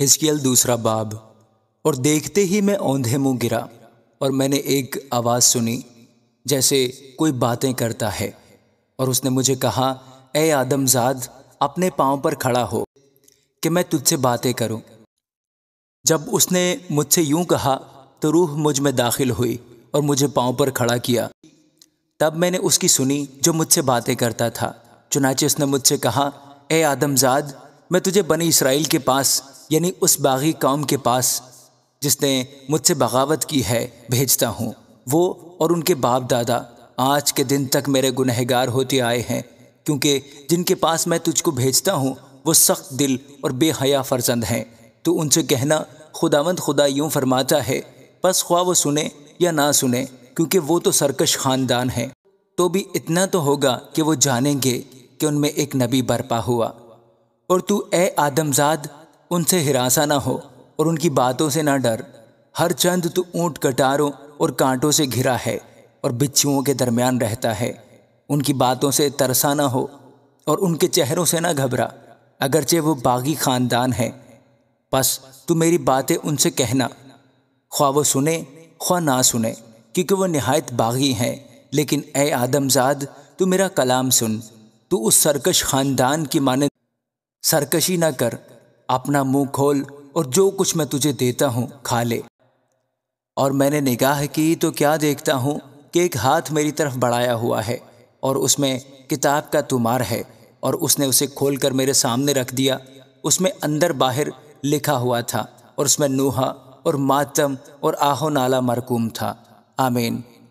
हिजकियल दूसरा बाब और देखते ही मैं औंधे मुंह गिरा और मैंने एक आवाज़ सुनी जैसे कोई बातें करता है और उसने मुझे कहा ए आदमजाद अपने पाँव पर खड़ा हो कि मैं तुझसे बातें करूं। जब उसने मुझसे यूं कहा तो रूह मुझ में दाखिल हुई और मुझे पाँव पर खड़ा किया तब मैंने उसकी सुनी जो मुझसे बातें करता था चुनाचे उसने मुझसे कहा ए आदमजाद मैं तुझे बनी इसराइल के पास यानी उस बागी कौम के पास जिसने मुझसे बगावत की है भेजता हूँ वो और उनके बाप दादा आज के दिन तक मेरे गुनहगार होते आए हैं क्योंकि जिनके पास मैं तुझको भेजता हूँ वो सख्त दिल और बेहया फर्जंद हैं तो उनसे कहना खुदावंद खुदा यूँ फरमाता है बस ख्वा वो सुने या ना सुने क्योंकि वो तो सरकश ख़ानदान हैं तो भी इतना तो होगा कि वो जानेंगे कि उनमें एक नबी बरपा हुआ और तू ए आदमजाद उनसे हिरासा ना हो और उनकी बातों से ना डर हर चंद तू ऊँट कटारों और कांटों से घिरा है और बिच्छुओं के दरमियान रहता है उनकी बातों से तरसा ना हो और उनके चेहरों से ना घबरा अगरचे वो बागी ख़ानदान है बस तू मेरी बातें उनसे कहना ख्वा वो सुने ख्वा ना सुने क्योंकि वो नहायत बागी हैं लेकिन ए आदमजाद तू मेरा कलाम सुन तू उस सरकश ख़ानदान की माने सरकशी ना कर अपना मुंह खोल और जो कुछ मैं तुझे देता हूँ खा ले और मैंने निगाह की तो क्या देखता हूँ कि एक हाथ मेरी तरफ बढ़ाया हुआ है और उसमें किताब का तुमार है और उसने उसे खोलकर मेरे सामने रख दिया उसमें अंदर बाहर लिखा हुआ था और उसमें नूहा और मातम और आहो नाला मरकूम था आमीन